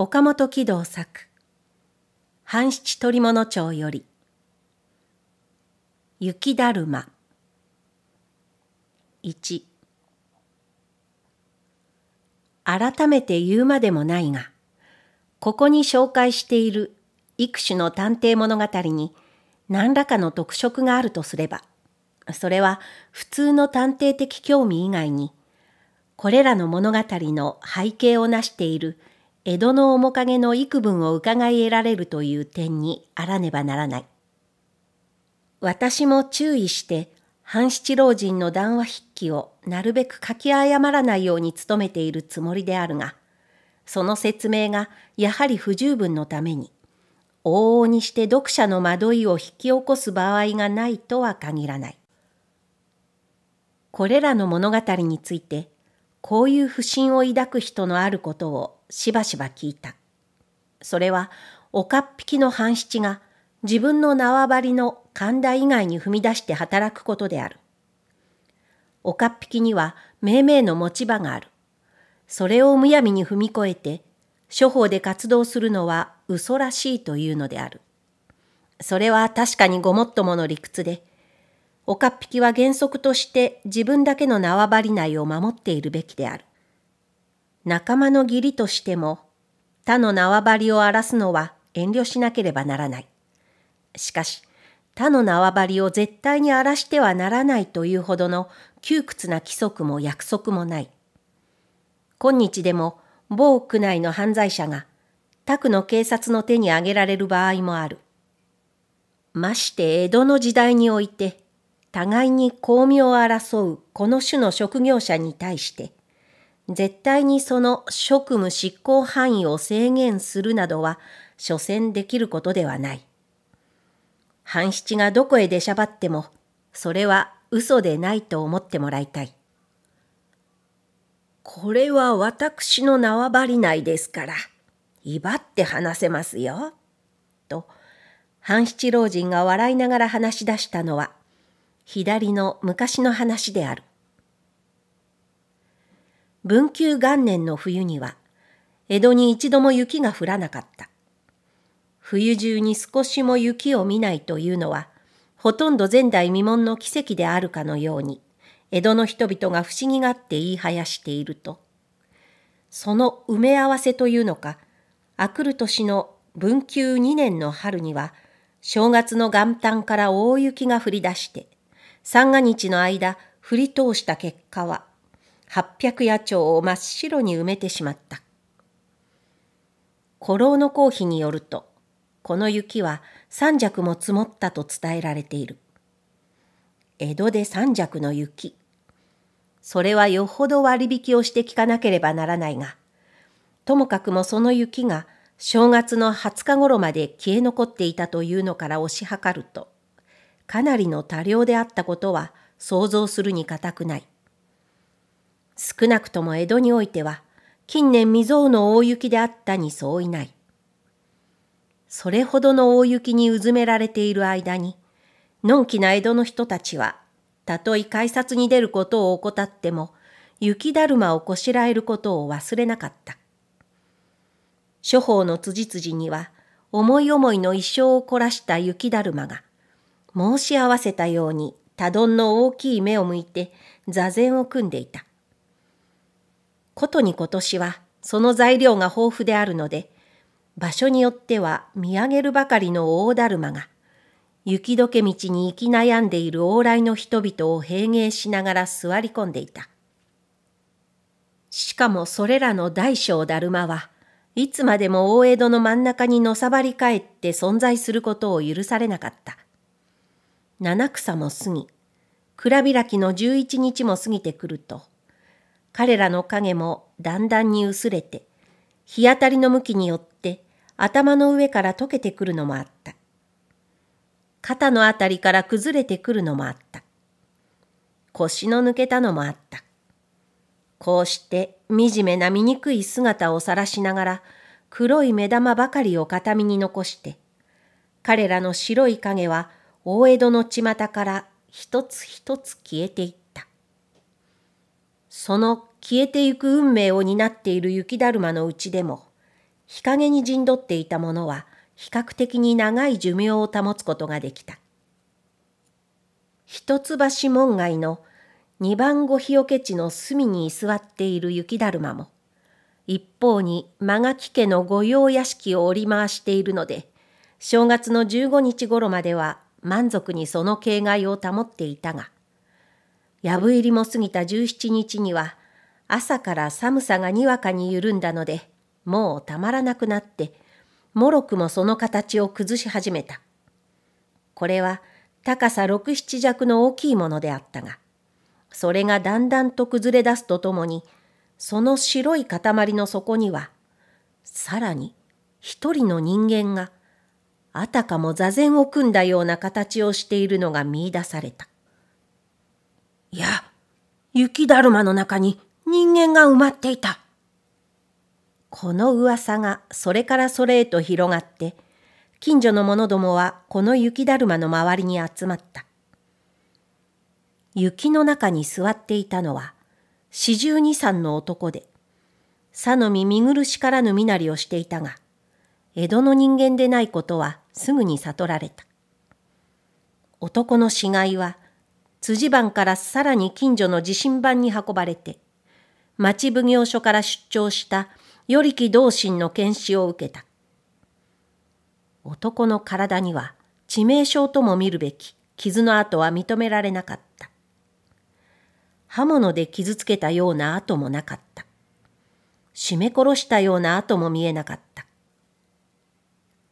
岡本喜道作半七鳥物町より雪だるま1改めて言うまでもないがここに紹介している幾種の探偵物語に何らかの特色があるとすればそれは普通の探偵的興味以外にこれらの物語の背景を成している江戸の面影の幾分を伺い得られるという点にあらねばならない。私も注意して、半七老人の談話筆記をなるべく書き誤らないように努めているつもりであるが、その説明がやはり不十分のために、往々にして読者の惑いを引き起こす場合がないとは限らない。これらの物語について、こういう不信を抱く人のあることをしばしば聞いた。それは、おかっぴきの半七が自分の縄張りの神田以外に踏み出して働くことである。おかっぴきには命名の持ち場がある。それをむやみに踏み越えて、処方で活動するのは嘘らしいというのである。それは確かにごもっともの理屈で、おかっぴきは原則として自分だけの縄張り内を守っているべきである。仲間の義理としても他の縄張りを荒らすのは遠慮しなければならない。しかし他の縄張りを絶対に荒らしてはならないというほどの窮屈な規則も約束もない。今日でも某区内の犯罪者が他区の警察の手に挙げられる場合もある。まして江戸の時代において互いに巧妙を争うこの種の職業者に対して絶対にその職務執行範囲を制限するなどは、所詮できることではない。半七がどこへ出しゃばっても、それは嘘でないと思ってもらいたい。これは私の縄張り内ですから、威張って話せますよ。と、半七老人が笑いながら話し出したのは、左の昔の話である。文久元年の冬には、江戸に一度も雪が降らなかった。冬中に少しも雪を見ないというのは、ほとんど前代未聞の奇跡であるかのように、江戸の人々が不思議がって言いはやしていると、その埋め合わせというのか、あくる年の文久2年の春には、正月の元旦から大雪が降り出して、三が日の間降り通した結果は、八百0町鳥を真っ白に埋めてしまった。古老の公妃によると、この雪は三尺も積もったと伝えられている。江戸で三尺の雪。それはよほど割引をして聞かなければならないが、ともかくもその雪が正月の20日頃まで消え残っていたというのから推し量ると、かなりの多量であったことは想像するに難くない。少なくとも江戸においては近年未曾有の大雪であったに相違ない。それほどの大雪にうずめられている間に、のんきな江戸の人たちは、たとえ改札に出ることを怠っても、雪だるまをこしらえることを忘れなかった。諸方の辻々には、思い思いの一生を凝らした雪だるまが、申し合わせたように多丼の大きい目を向いて座禅を組んでいた。ことに今年はその材料が豊富であるので、場所によっては見上げるばかりの大だるまが、雪解け道に行き悩んでいる往来の人々を平迎しながら座り込んでいた。しかもそれらの大小だるまは、いつまでも大江戸の真ん中にのさばり返って存在することを許されなかった。七草も過ぎ、蔵開きの十一日も過ぎてくると、彼らの影もだんだんに薄れて、日当たりの向きによって頭の上から溶けてくるのもあった。肩のあたりから崩れてくるのもあった。腰の抜けたのもあった。こうして惨めな醜い姿を晒しながら黒い目玉ばかりを形見に残して、彼らの白い影は大江戸の巷から一つ一つ消えていった。その消えてゆく運命を担っている雪だるまのうちでも、日陰に陣取っていたものは比較的に長い寿命を保つことができた。一橋門外の二番五日よけ地の隅に居座っている雪だるまも、一方に間垣家の御用屋敷を折り回しているので、正月の15日頃までは満足にその形骸を保っていたが、藪入りも過ぎた17日には朝から寒さがにわかに緩んだので、もうたまらなくなって、もろくもその形を崩し始めた。これは高さ六七尺の大きいものであったが、それがだんだんと崩れ出すとともに、その白い塊の底には、さらに一人の人間が、あたかも座禅を組んだような形をしているのが見いだされた。いや、雪だるまの中に人間が埋まっていた。この噂がそれからそれへと広がって、近所の者どもはこの雪だるまの周りに集まった。雪の中に座っていたのは、四十二三の男で、さのみ見苦しからぬ身なりをしていたが、江戸の人間でないことはすぐに悟られた。男の死骸は、辻番からさらに近所の地震盤に運ばれて、町奉行所から出張した与力同心の検視を受けた。男の体には致命傷とも見るべき傷の跡は認められなかった。刃物で傷つけたような跡もなかった。絞め殺したような跡も見えなかった。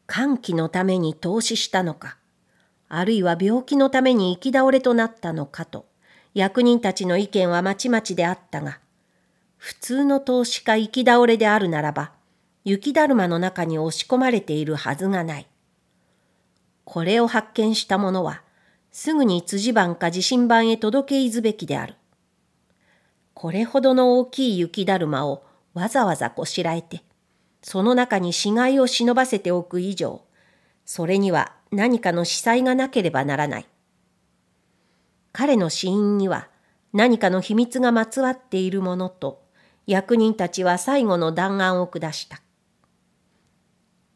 歓喜のために投資したのか、あるいは病気のために行き倒れとなったのかと、役人たちの意見はまちまちであったが、普通の投資家行き倒れであるならば、雪だるまの中に押し込まれているはずがない。これを発見した者は、すぐに辻番か地震版へ届けいずべきである。これほどの大きい雪だるまをわざわざこしらえて、その中に死骸を忍ばせておく以上、それには何かの死災がなければならない。彼の死因には何かの秘密がまつわっているものと、役人たちは最後の弾丸を下した。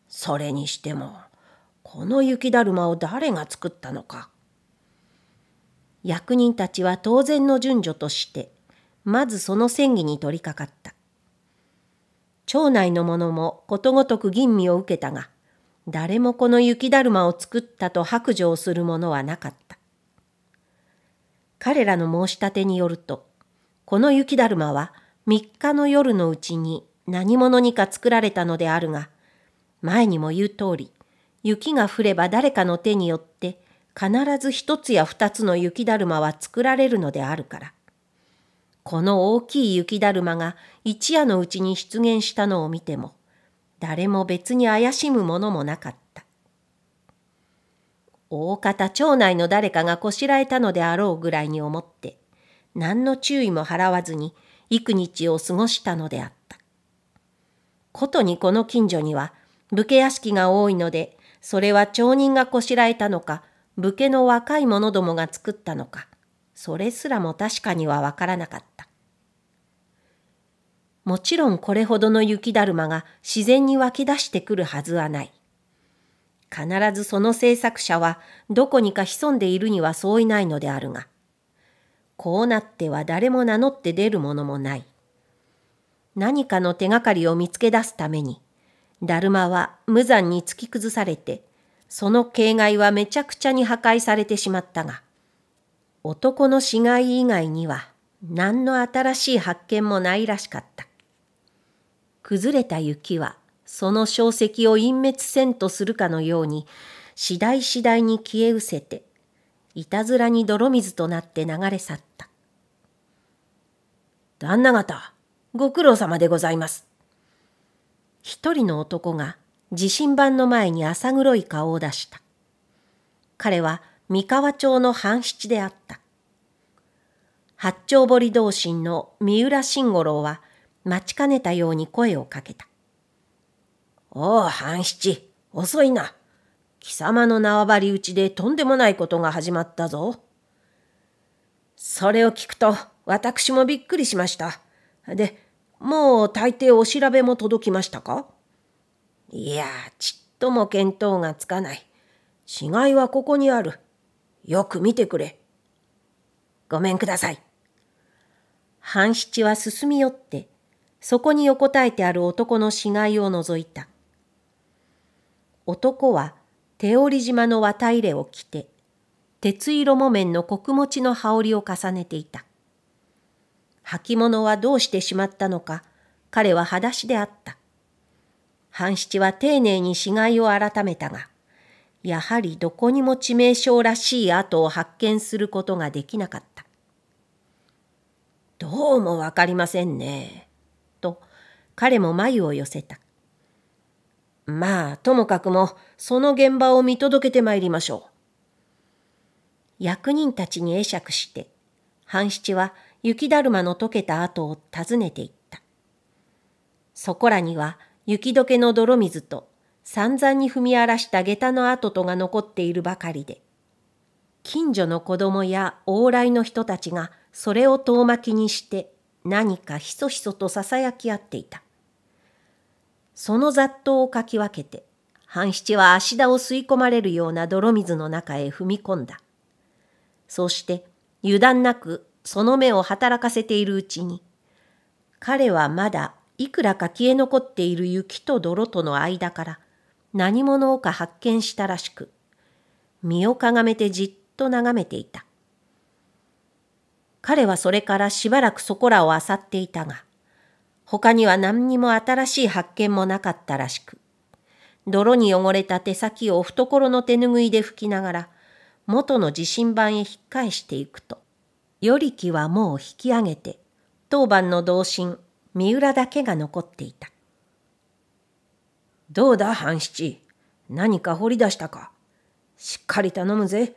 それにしても、この雪だるまを誰が作ったのか。役人たちは当然の順序として、まずその戦議に取り掛かった。町内の者もことごとく吟味を受けたが、誰もこの雪だるまを作ったと白状する者はなかった。彼らの申し立てによると、この雪だるまは3日の夜のうちに何者にか作られたのであるが、前にも言う通り、雪が降れば誰かの手によって必ず一つや二つの雪だるまは作られるのであるから。この大きい雪だるまが一夜のうちに出現したのを見ても、誰も別に怪しむものもなかった。大方町内の誰かがこしらえたのであろうぐらいに思って、何の注意も払わずに幾日を過ごしたのであった。ことにこの近所には武家屋敷が多いので、それは町人がこしらえたのか、武家の若い者どもが作ったのか、それすらも確かにはわからなかった。もちろんこれほどの雪だるまが自然に湧き出してくるはずはない。必ずその制作者はどこにか潜んでいるにはそういないのであるが、こうなっては誰も名乗って出るものもない。何かの手がかりを見つけ出すために、だるまは無残に突き崩されて、その形骸はめちゃくちゃに破壊されてしまったが、男の死骸以外には何の新しい発見もないらしかった。崩れた雪はその小石を隠滅せんとするかのように、次第次第に消え失せて、いたずらに泥水となって流れ去った。旦那方、ご苦労様でございます。一人の男が地震盤の前に浅黒い顔を出した。彼は三河町の半七であった。八丁堀同心の三浦慎五郎は待ちかねたように声をかけた。おう、半七、遅いな。貴様の縄張り打ちでとんでもないことが始まったぞ。それを聞くと、私もびっくりしました。で、もう大抵お調べも届きましたかいや、ちっとも見当がつかない。死骸はここにある。よく見てくれ。ごめんください。半七は進み寄って、そこに横たえてある男の死骸を覗いた。男は手織島の綿入れを着て、鉄色木綿の穀物の羽織を重ねていた。履物はどうしてしまったのか、彼は裸足であった。半七は丁寧に死骸を改めたが、やはりどこにも致命傷らしい跡を発見することができなかった。どうもわかりませんね。と、彼も眉を寄せた。まあ、ともかくも、その現場を見届けてまいりましょう。役人たちに会釈して、半七は雪だるまの溶けた跡を訪ねていった。そこらには雪解けの泥水と散々に踏み荒らした下駄の跡とが残っているばかりで、近所の子供や往来の人たちがそれを遠巻きにして何かひそひそと囁き合っていた。その雑踏をかき分けて、半七は足田を吸い込まれるような泥水の中へ踏み込んだ。そうして油断なくその目を働かせているうちに、彼はまだいくらか消え残っている雪と泥との間から何者か発見したらしく、身をかがめてじっと眺めていた。彼はそれからしばらくそこらを漁っていたが、他には何にも新しい発見もなかったらしく、泥に汚れた手先を懐の手拭いで拭きながら、元の地震盤へ引っ返していくと、与力はもう引き上げて、当番の同心、三浦だけが残っていた。どうだ、半七。何か掘り出したか。しっかり頼むぜ。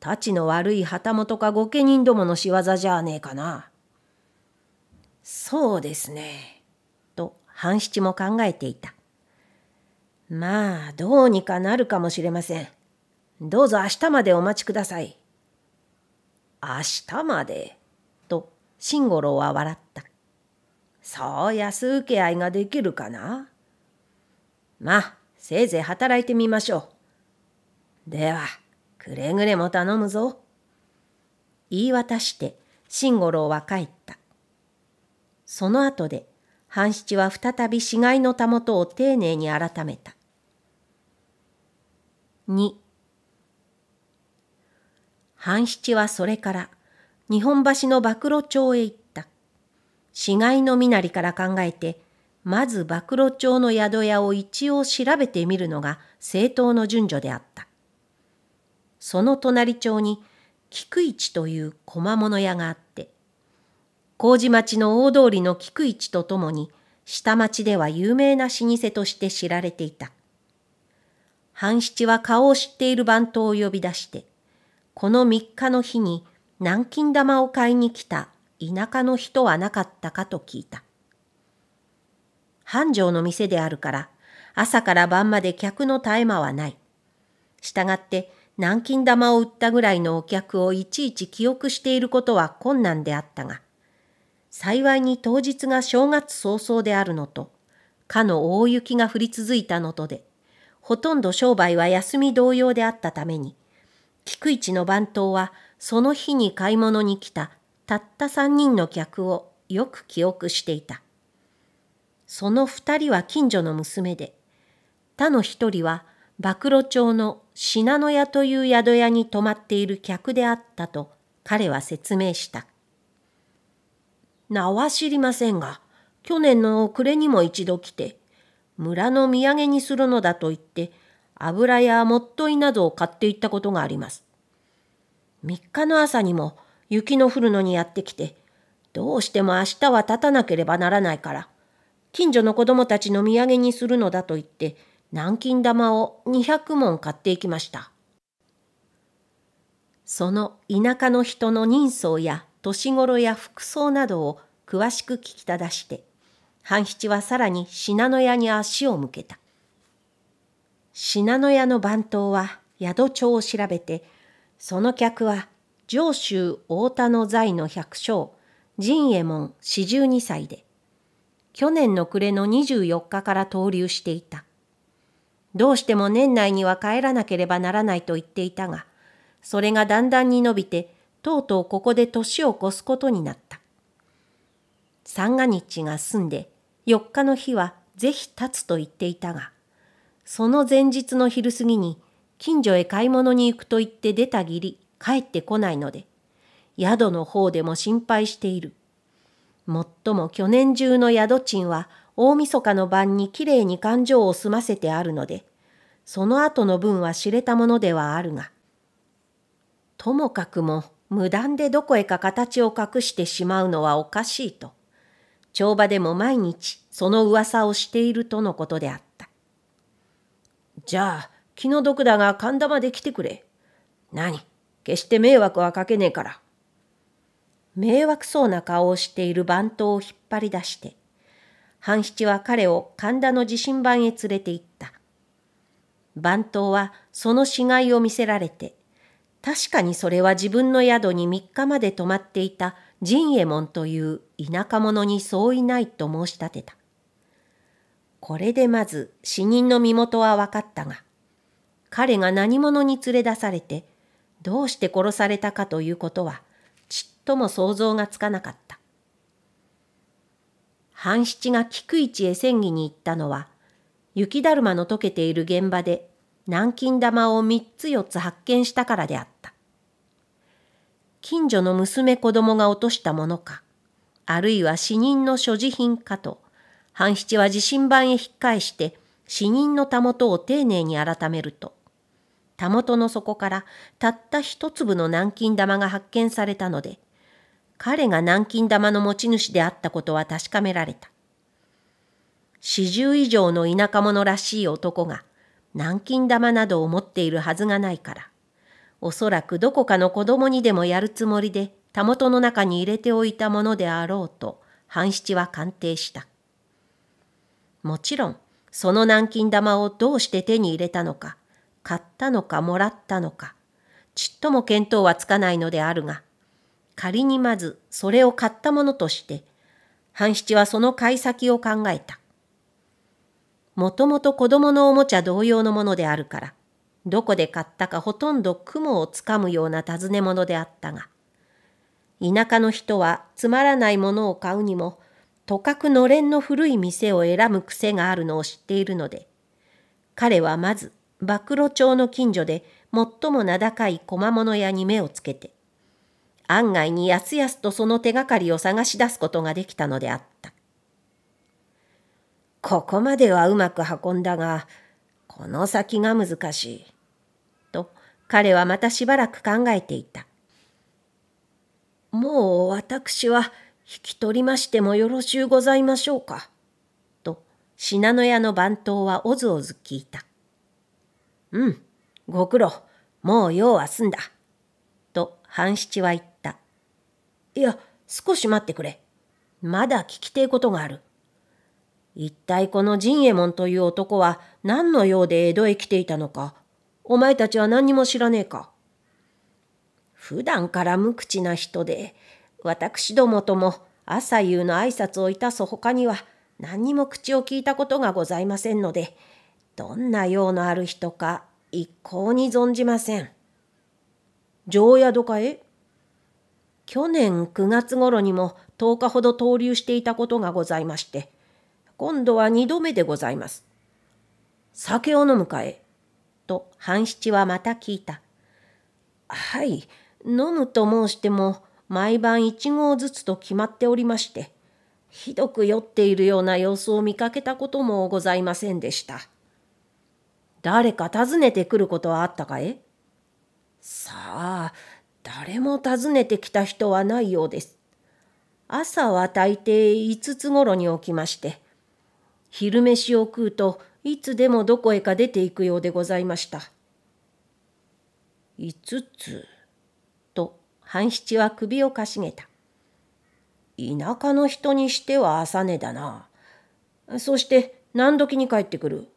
たちの悪い旗本か御家人どもの仕業じゃねえかな。そうですね。と半七も考えていた。まあ、どうにかなるかもしれません。どうぞ明日までお待ちください。明日までと、慎五郎は笑った。そう安請け合いができるかなまあ、せいぜい働いてみましょう。では、くれぐれも頼むぞ。言い渡して、慎五郎は帰った。その後で半七は再び死骸のたもとを丁寧に改めた。二。半七はそれから日本橋の暴露町へ行った。死骸の身なりから考えて、まず暴露町の宿屋を一応調べてみるのが正当の順序であった。その隣町に菊市という小間物屋があって、麹町の大通りの菊市とともに、下町では有名な老舗として知られていた。半七は顔を知っている番頭を呼び出して、この3日の日に南京玉を買いに来た田舎の人はなかったかと聞いた。繁盛の店であるから、朝から晩まで客の絶え間はない。したがって、南京玉を売ったぐらいのお客をいちいち記憶していることは困難であったが、幸いに当日が正月早々であるのと、かの大雪が降り続いたのとで、ほとんど商売は休み同様であったために、菊市の番頭はその日に買い物に来たたった三人の客をよく記憶していた。その二人は近所の娘で、他の一人は曝露町の信濃屋という宿屋に泊まっている客であったと彼は説明した。名は知りませんが、去年の暮れにも一度来て、村の土産にするのだと言って、油やもっといなどを買っていったことがあります。3日の朝にも雪の降るのにやってきて、どうしても明日は立たなければならないから、近所の子供たちの土産にするのだと言って、南京玉を200文買っていきました。その田舎の人の人相や年頃や服装などを詳しく聞きただして、半七はさらに信濃屋に足を向けた。信濃屋の番頭は宿帳を調べて、その客は上州太田の在の百姓、陣右衛門四十二歳で、去年の暮れの24日から登留していた。どうしても年内には帰らなければならないと言っていたが、それがだんだんに伸びてとうとうここで年を越すことになった。三が日が済んで、四日の日はぜひ立つと言っていたが、その前日の昼過ぎに、近所へ買い物に行くと言って出たぎり帰ってこないので、宿の方でも心配している。もっとも去年中の宿賃は大晦日の晩にきれいに勘定を済ませてあるので、その後の分は知れたものではあるが、ともかくも無断でどこへか形を隠してしまうのはおかしいと、帳場でも毎日その噂をしているとのことであった。じゃあ、気の毒だが神田まで来てくれ。何決して迷惑はかけねえから。迷惑そうな顔をしている番頭を引っ張り出して、半七は彼を神田の地震盤へ連れて行った。番頭はその死骸を見せられて、確かにそれは自分の宿に3日まで泊まっていた仁右衛門という田舎者に相違ないと申し立てた。これでまず死人の身元は分かったが、彼が何者に連れ出されて、どうして殺されたかということは、ちっとも想像がつかなかった。半七が菊市へ戦議に行ったのは、雪だるまの溶けている現場で南京玉を三つ四つ発見したからであった。近所の娘子供が落としたものか、あるいは死人の所持品かと、半七は地震盤へ引っ返して死人のたもとを丁寧に改めると、たもとの底からたった一粒の南京玉が発見されたので、彼が南京玉の持ち主であったことは確かめられた。四十以上の田舎者らしい男が、南京玉などを持っているはずがないから、おそらくどこかの子供にでもやるつもりで、たもとの中に入れておいたものであろうと、半七は鑑定した。もちろん、その南京玉をどうして手に入れたのか、買ったのかもらったのか、ちっとも見当はつかないのであるが、仮にまずそれを買ったものとして、半七はその買い先を考えた。もともと子供のおもちゃ同様のものであるから、どこで買ったかほとんど雲をつかむような尋ね物であったが、田舎の人はつまらないものを買うにも、とかくのれんの古い店を選ぶ癖があるのを知っているので、彼はまず、暴露町の近所で最も名高い小間物屋に目をつけて、案外にやすやすとその手がかりを探し出すことができたのであった。ここまではうまく運んだが、この先が難しい。と、彼はまたしばらく考えていた。もう私は引き取りましてもよろしゅうございましょうか。と、信濃屋の番頭はおずおず聞いた。うん、ご苦労、もう用は済んだ。と、半七は言った。いや、少し待ってくれ。まだ聞きてえことがある。一体この陣右衛門という男は何の用で江戸へ来ていたのか、お前たちは何にも知らねえか。普段から無口な人で、私どもとも朝夕の挨拶をいたす他には何にも口を聞いたことがございませんので、どんな用のある人か一向に存じません。上宿かへ去年9月頃にも10日ほど登留していたことがございまして、今度は二度目でございます。酒を飲むかえ。と半七はまた聞いた。はい、飲むと申しても、毎晩一合ずつと決まっておりまして、ひどく酔っているような様子を見かけたこともございませんでした。誰か訪ねてくることはあったかえさあ、誰も訪ねてきた人はないようです。朝は大抵5つ頃に起きまして、昼飯を食うといつでもどこへか出ていくようでございました。五つ、と半七は首をかしげた。田舎の人にしては朝寝だな。そして何時に帰ってくる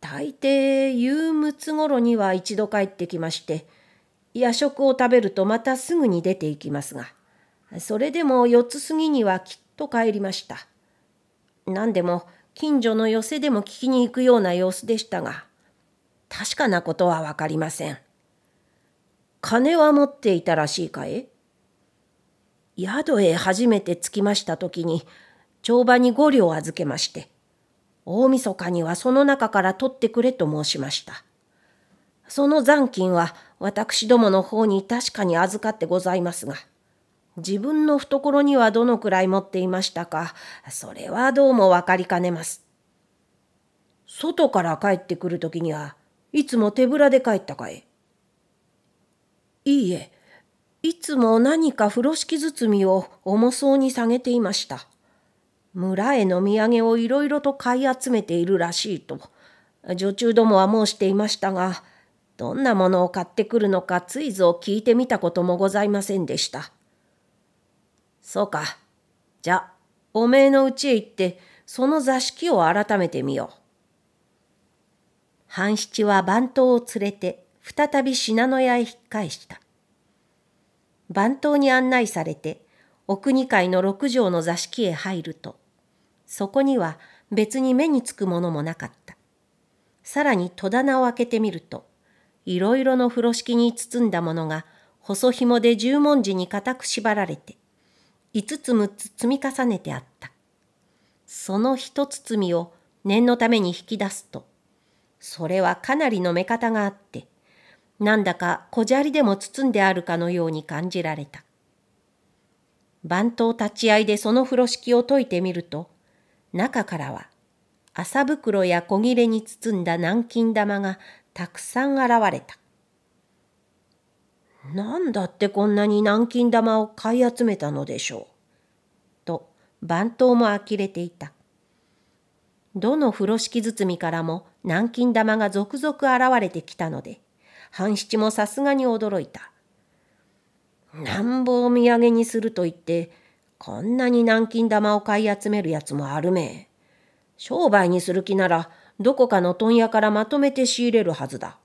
大抵夕ご頃には一度帰ってきまして、夜食を食べるとまたすぐに出て行きますが、それでも四つ過ぎにはきっと帰りました。何でも近所の寄せでも聞きに行くような様子でしたが、確かなことはわかりません。金は持っていたらしいかい宿へ初めて着きました時に、帳場に五両預けまして、大晦日にはその中から取ってくれと申しました。その残金は私どもの方に確かに預かってございますが、自分の懐にはどのくらい持っていましたかそれはどうも分かりかねます外から帰ってくる時にはいつも手ぶらで帰ったかいいいえいつも何か風呂敷包みを重そうに下げていました村への土産をいろいろと買い集めているらしいと女中どもは申していましたがどんなものを買ってくるのかついぞ聞いてみたこともございませんでした。そうか。じゃ、おめえの家へ行って、その座敷を改めてみよう。半七は番頭を連れて、再び信濃屋へ引っ返した。番頭に案内されて、奥二階の六畳の座敷へ入ると、そこには別に目につくものもなかった。さらに戸棚を開けてみると、いろいろの風呂敷に包んだものが、細紐で十文字に固く縛られて、5つ6つ積み重ねてあった。その一包みを念のために引き出すと、それはかなりの目方があって、なんだか小砂利でも包んであるかのように感じられた。番頭立ち合いでその風呂敷を解いてみると、中からは麻袋や小切れに包んだ南京玉がたくさん現れた。なんだってこんなに南京玉を買い集めたのでしょう。と番頭も呆れていた。どの風呂敷包みからも南京玉が続々現れてきたので、半七もさすがに驚いた。なんぼお土産にすると言って、こんなに南京玉を買い集めるやつもあるめ。商売にする気なら、どこかの問屋からまとめて仕入れるはずだ。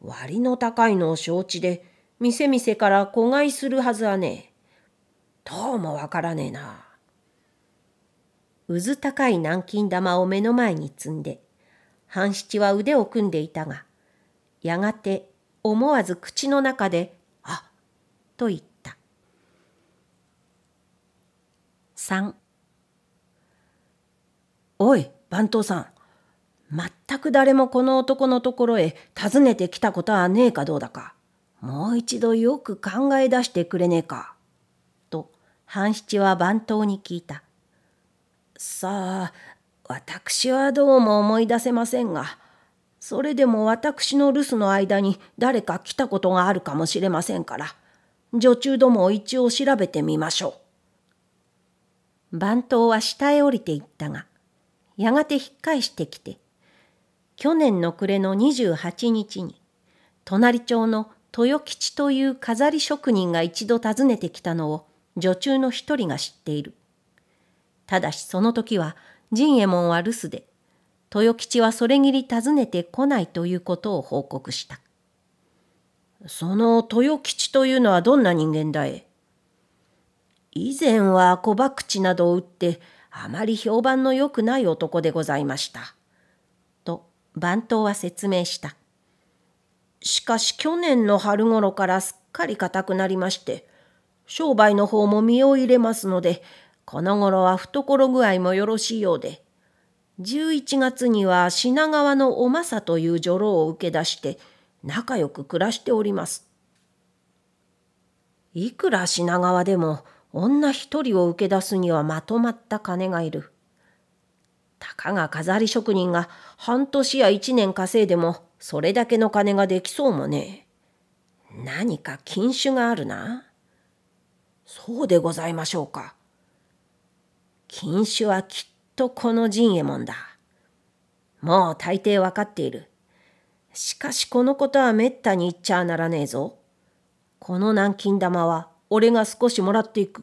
割の高いのを承知で、店々から子買いするはずはねえ。どうもわからねえな。うず高い南京玉を目の前に積んで、半七は腕を組んでいたが、やがて思わず口の中で、あと言った。三。おい、番頭さん。全く誰もこの男のところへ訪ねてきたことはねえかどうだか。もう一度よく考え出してくれねえか。と、半七は番頭に聞いた。さあ、私はどうも思い出せませんが、それでも私の留守の間に誰か来たことがあるかもしれませんから、女中どもを一応調べてみましょう。番頭は下へ降りていったが、やがて引っ返してきて、去年の暮れの28日に、隣町の豊吉という飾り職人が一度訪ねてきたのを女中の一人が知っている。ただしその時は仁右衛門は留守で、豊吉はそれぎり訪ねてこないということを報告した。その豊吉というのはどんな人間だい以前は小博打などを打ってあまり評判の良くない男でございました。と番頭は説明した。しかし去年の春頃からすっかり固くなりまして、商売の方も身を入れますので、この頃は懐具合もよろしいようで、11月には品川のおまさという女郎を受け出して、仲良く暮らしております。いくら品川でも女一人を受け出すにはまとまった金がいる。たかが飾り職人が半年や一年稼いでもそれだけの金ができそうもねえ。何か禁酒があるな。そうでございましょうか。禁酒はきっとこの陣右衛門だ。もう大抵わかっている。しかしこのことはめったに言っちゃならねえぞ。この南京玉は俺が少しもらっていく。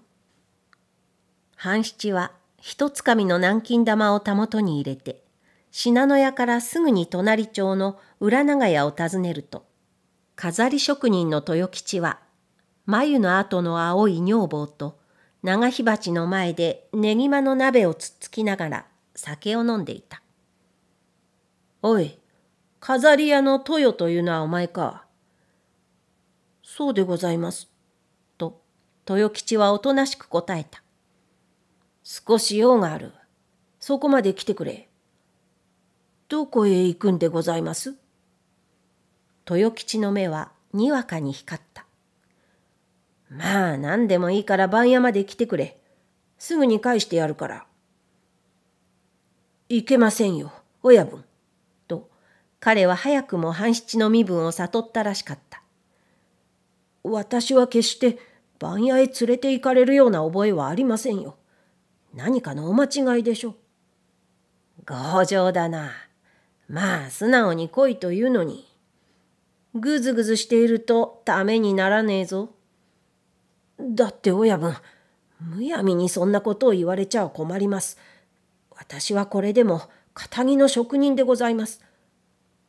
半七は一つ紙の南京玉をたもとに入れて信濃屋からすぐに隣町の裏長屋を訪ねると、飾り職人の豊吉は、眉の後の青い女房と、長火鉢の前でねぎまの鍋をつっつきながら酒を飲んでいた。おい、飾り屋の豊というのはお前か。そうでございます。と、豊吉はおとなしく答えた。少し用がある。そこまで来てくれ。どこへ行くんでございます豊吉の目はにわかに光った。まあ何でもいいから番屋まで来てくれ。すぐに返してやるから。いけませんよ、親分。と、彼は早くも半七の身分を悟ったらしかった。私は決して番屋へ連れて行かれるような覚えはありませんよ。何かのお間違いでしょう。強情だな。まあ素直に来いというのに。ぐずぐずしているとためにならねえぞ。だって親分、むやみにそんなことを言われちゃ困ります。私はこれでも、堅気の職人でございます。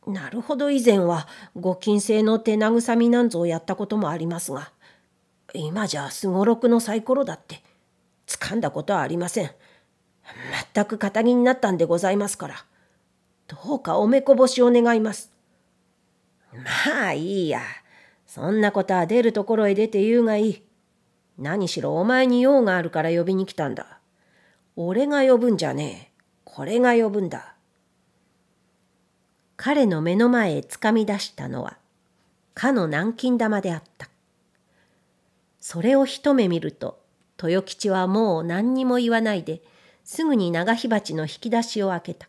なるほど以前は、ご金製の手慰みなんぞをやったこともありますが、今じゃすごろくのサイコロだって、掴んだことはありません。全く堅気になったんでございますから。どうかおめこぼしを願います。まあいいや。そんなことは出るところへ出て言うがいい。何しろお前に用があるから呼びに来たんだ。俺が呼ぶんじゃねえ。これが呼ぶんだ。彼の目の前へつかみ出したのは、かの南京玉であった。それを一目見ると、豊吉はもう何にも言わないで、すぐに長火鉢の引き出しを開けた。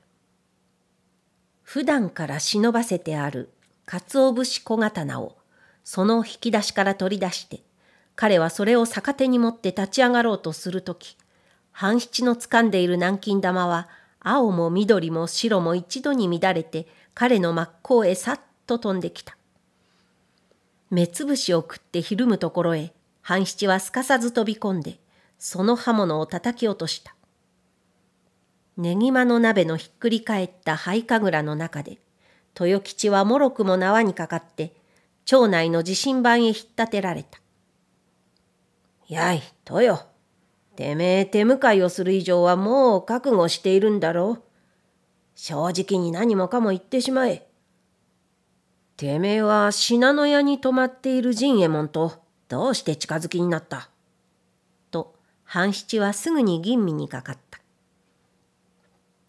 普段から忍ばせてある鰹節小刀をその引き出しから取り出して、彼はそれを逆手に持って立ち上がろうとするとき、半七の掴んでいる南京玉は、青も緑も白も一度に乱れて、彼の真っ向へさっと飛んできた。目つぶしを食ってひるむところへ、半七はすかさず飛び込んで、その刃物を叩き落とした。ねぎまの鍋のひっくり返った灰神楽の中で、豊吉はもろくも縄にかかって、町内の地震盤へ引っ立てられた。やい、豊。てめえ手向かいをする以上はもう覚悟しているんだろう。正直に何もかも言ってしまえ。てめえは信濃屋に泊まっている陣右衛門とどうして近づきになった。と、半七はすぐに吟味にかかった。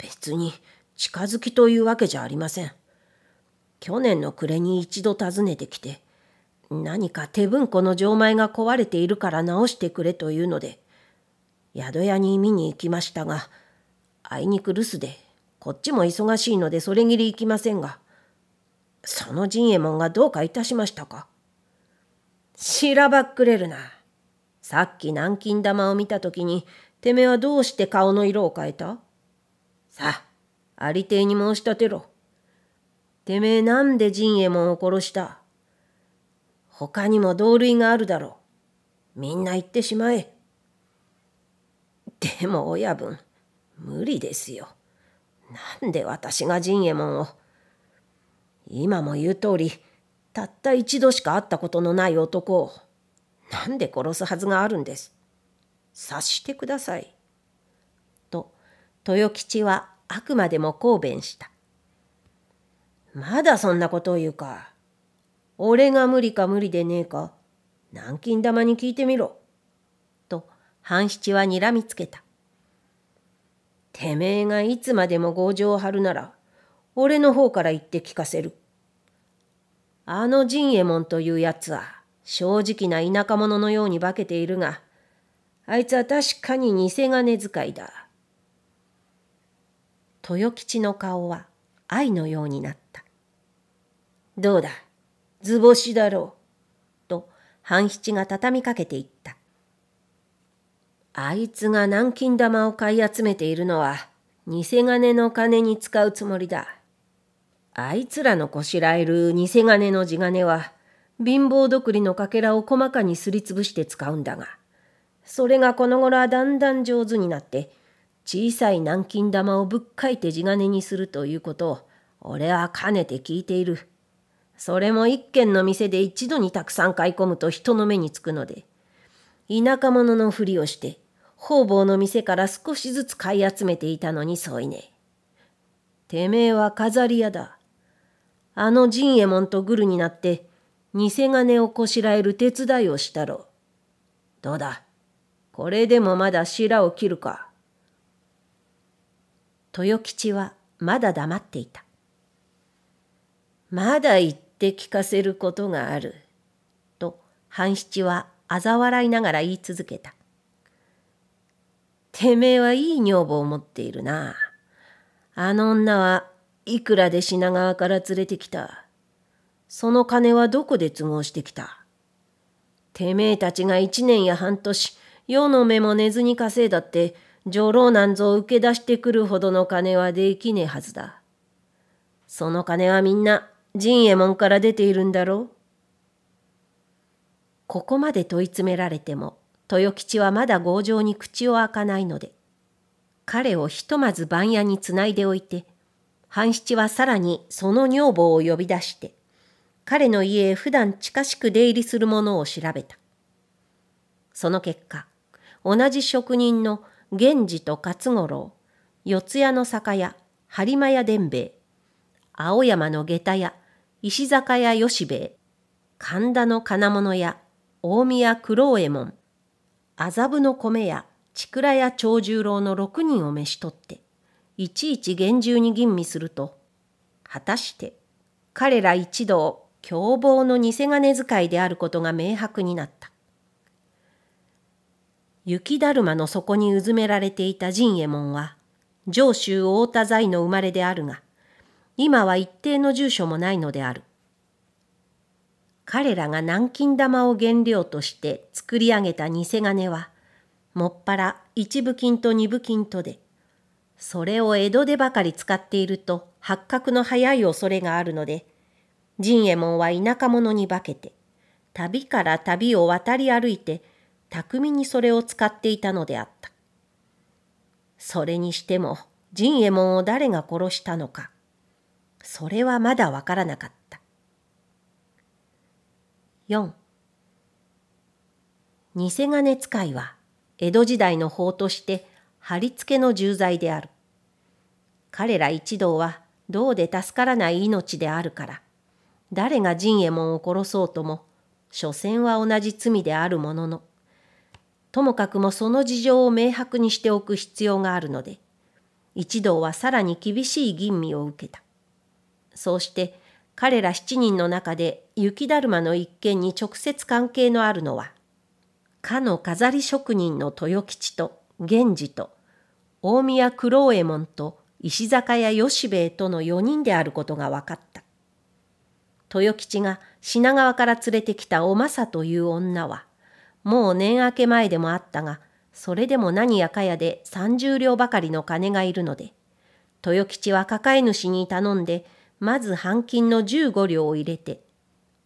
別に近づきというわけじゃありません。去年の暮れに一度訪ねてきて、何か手文庫の錠前が壊れているから直してくれというので、宿屋に見に行きましたが、あいにく留守で、こっちも忙しいのでそれぎり行きませんが、その陣右衛門がどうかいたしましたかしらばっくれるな。さっき南京玉を見たときに、てめえはどうして顔の色を変えたさあ、ありていに申し立てろ。てめえなんで仁右衛門を殺した他にも同類があるだろう。みんな言ってしまえ。でも親分、無理ですよ。なんで私が仁右衛門を。今も言う通り、たった一度しか会ったことのない男を、なんで殺すはずがあるんです。察してください。豊吉はあくまでも抗弁した。まだそんなことを言うか。俺が無理か無理でねえか。南京玉に聞いてみろ。と、半七は睨みつけた。てめえがいつまでも強情を張るなら、俺の方から言って聞かせる。あの陣右衛門というやつは、正直な田舎者のように化けているが、あいつは確かに偽金遣いだ。豊吉の顔は愛のようになった。どうだ、図星だろう。と半七が畳みかけていった。あいつが南京玉を買い集めているのは、偽金の金に使うつもりだ。あいつらのこしらえる偽金の地金は、貧乏独りのかけらを細かにすりつぶして使うんだが、それがこの頃はだんだん上手になって、小さい南京玉をぶっかいて地金にするということを、俺はかねて聞いている。それも一軒の店で一度にたくさん買い込むと人の目につくので、田舎者のふりをして、方々の店から少しずつ買い集めていたのに添いね。てめえは飾り屋だ。あの陣右衛門とグルになって、偽金をこしらえる手伝いをしたろう。どうだこれでもまだ白を切るか。豊吉はまだ黙っていた。まだ言って聞かせることがある。と半七は嘲笑いながら言い続けた。てめえはいい女房を持っているな。あの女はいくらで品川から連れてきた。その金はどこで都合してきた。てめえたちが一年や半年、世の目も寝ずに稼いだって、女郎なんぞ受け出してくるほどの金はできねえはずだ。その金はみんな、仁右衛門から出ているんだろう。ここまで問い詰められても、豊吉はまだ強情に口を開かないので、彼をひとまず番屋につないでおいて、半七はさらにその女房を呼び出して、彼の家へ普段近しく出入りするものを調べた。その結果、同じ職人の源氏と勝五郎、四谷の酒屋、播磨屋伝兵衛、青山の下駄屋、石坂屋吉兵衛、神田の金物屋、大宮黒右衛門、麻布の米屋、千倉屋長十郎の六人を召し取って、いちいち厳重に吟味すると、果たして彼ら一同、凶暴の偽金使いであることが明白になった。雪だるまの底にうずめられていた仁右衛門は、上州大田財の生まれであるが、今は一定の住所もないのである。彼らが南京玉を原料として作り上げた偽金は、もっぱら一部金と二部金とで、それを江戸でばかり使っていると発覚の早い恐れがあるので、仁右衛門は田舎者に化けて、旅から旅を渡り歩いて、巧みにそれを使っていたのであった。それにしても、仁右衛門を誰が殺したのか、それはまだわからなかった。4偽金使いは江戸時代の法として貼り付けの重罪である。彼ら一同はどうで助からない命であるから、誰が仁右衛門を殺そうとも、所詮は同じ罪であるものの、ともかくもその事情を明白にしておく必要があるので、一同はさらに厳しい吟味を受けた。そうして彼ら七人の中で雪だるまの一件に直接関係のあるのは、かの飾り職人の豊吉と源氏と大宮黒右衛門と石坂屋吉兵衛との四人であることが分かった。豊吉が品川から連れてきたお政という女は、もう年明け前でもあったが、それでも何やかやで30両ばかりの金がいるので、豊吉は抱え主に頼んで、まず半金の15両を入れて、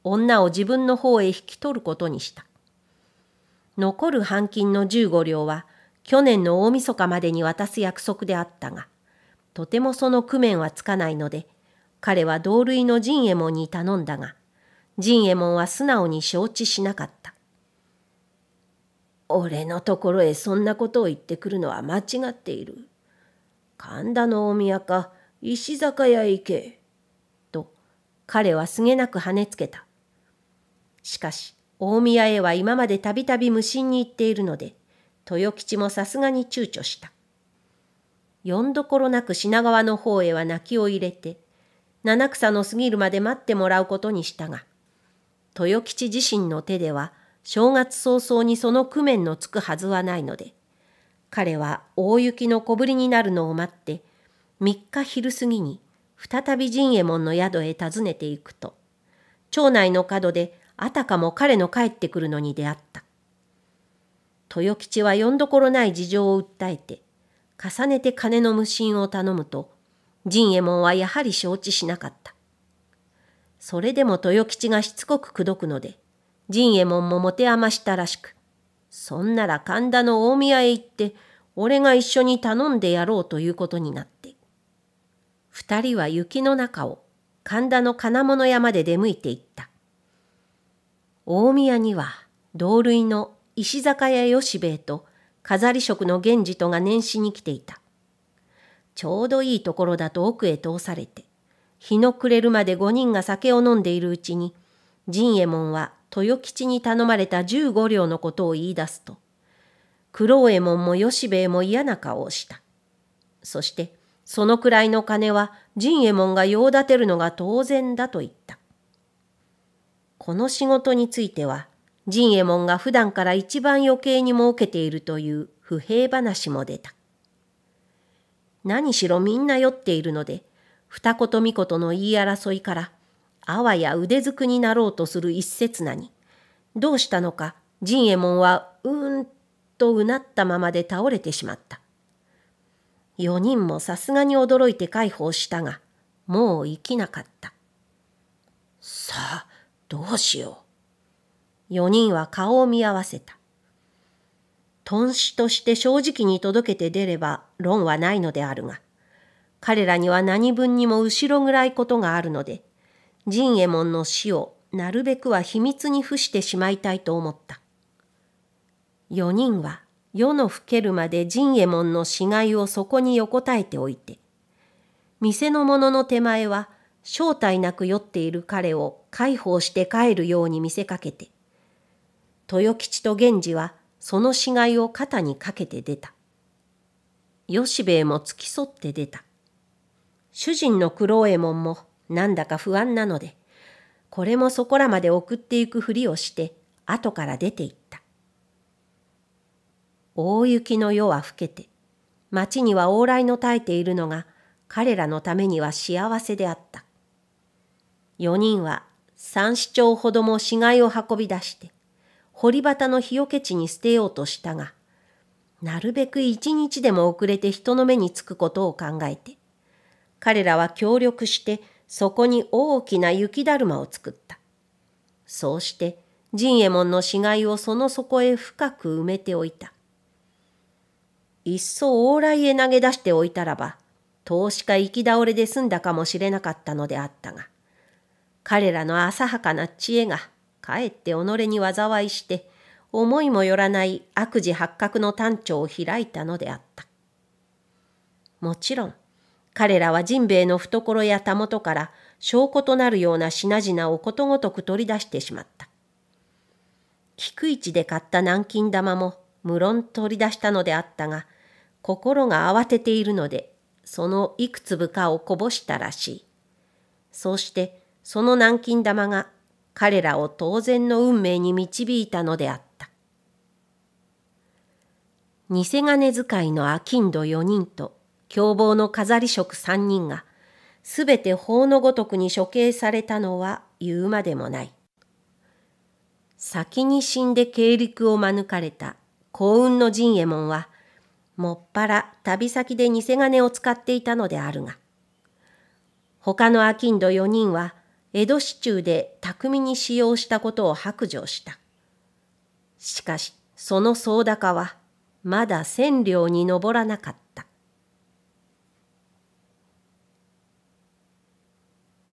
女を自分の方へ引き取ることにした。残る半金の15両は、去年の大晦日までに渡す約束であったが、とてもその工面はつかないので、彼は同類の仁右衛門に頼んだが、仁右衛門は素直に承知しなかった。俺のところへそんなことを言ってくるのは間違っている。神田の大宮か石坂屋へ行け。と彼はすげなく跳ねつけた。しかし大宮へは今までたびたび無心に行っているので豊吉もさすがに躊躇した。よんどころなく品川の方へは泣きを入れて七草の過ぎるまで待ってもらうことにしたが豊吉自身の手では正月早々にその工面のつくはずはないので、彼は大雪の小ぶりになるのを待って、3日昼過ぎに再び陣右衛門の宿へ訪ねていくと、町内の角であたかも彼の帰ってくるのに出会った。豊吉はよんどころない事情を訴えて、重ねて金の無心を頼むと、陣右衛門はやはり承知しなかった。それでも豊吉がしつこく口説くので、仁右衛門も持て余したらしく、そんなら神田の大宮へ行って、俺が一緒に頼んでやろうということになって、二人は雪の中を神田の金物屋まで出向いていった。大宮には同類の石坂屋吉兵衛と飾り職の源氏とが年始に来ていた。ちょうどいいところだと奥へ通されて、日の暮れるまで5人が酒を飲んでいるうちに、仁右衛門は豊吉に頼まれた十五両のことを言い出すと、九郎右衛門も吉兵衛も嫌な顔をした。そして、そのくらいの金は仁右衛門が用立てるのが当然だと言った。この仕事については、仁右衛門が普段から一番余計に儲けているという不平話も出た。何しろみんな酔っているので、二言三言の言い争いからあわや腕づくになろうとする一刹那に、どうしたのか、仁右衛門はうーんとうなったままで倒れてしまった。4人もさすがに驚いて介抱したが、もう生きなかった。さあ、どうしよう。4人は顔を見合わせた。頓死として正直に届けて出れば論はないのであるが、彼らには何分にも後ろ暗いことがあるので、仁右衛門の死をなるべくは秘密に付してしまいたいと思った。4人は夜の更けるまで仁右衛門の死骸をそこに横たえておいて、店の者の手前は正体なく酔っている彼を介抱して帰るように見せかけて、豊吉と源氏はその死骸を肩にかけて出た。吉兵衛も付き添って出た。主人の黒右衛門もなんだか不安なので、これもそこらまで送っていくふりをして、後から出て行った。大雪の夜は更けて、町には往来の絶えているのが、彼らのためには幸せであった。4人は三市町ほども死骸を運び出して、堀端の日よけ地に捨てようとしたが、なるべく一日でも遅れて人の目につくことを考えて、彼らは協力してそこに大きな雪だるまを作った。そうして仁右衛門の死骸をその底へ深く埋めておいた。いっそ往来へ投げ出しておいたらば、投資家行き倒れで済んだかもしれなかったのであったが、彼らの浅はかな知恵が、かえって己に災いして、思いもよらない悪事発覚の端緒を開いたのであった。もちろん、彼らはジンベエの懐やたもとから証拠となるような品々をことごとく取り出してしまった。低い地で買った南京玉も無論取り出したのであったが、心が慌てているので、そのいくぶかをこぼしたらしい。そうして、その南京玉が彼らを当然の運命に導いたのであった。偽金使いの商人4人と凶暴の飾り職三人が、すべて法のごとくに処刑されたのは言うまでもない。先に死んで経陸を免れた幸運の陣右衛門は、もっぱら旅先で偽金を使っていたのであるが、他の商人四人は、江戸市中で巧みに使用したことを白状した。しかし、その総高は、まだ千両に上らなかった。